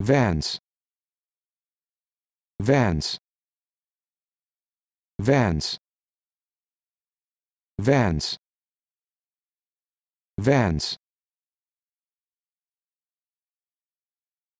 Vans. Vans. Vans. Vans. Vans.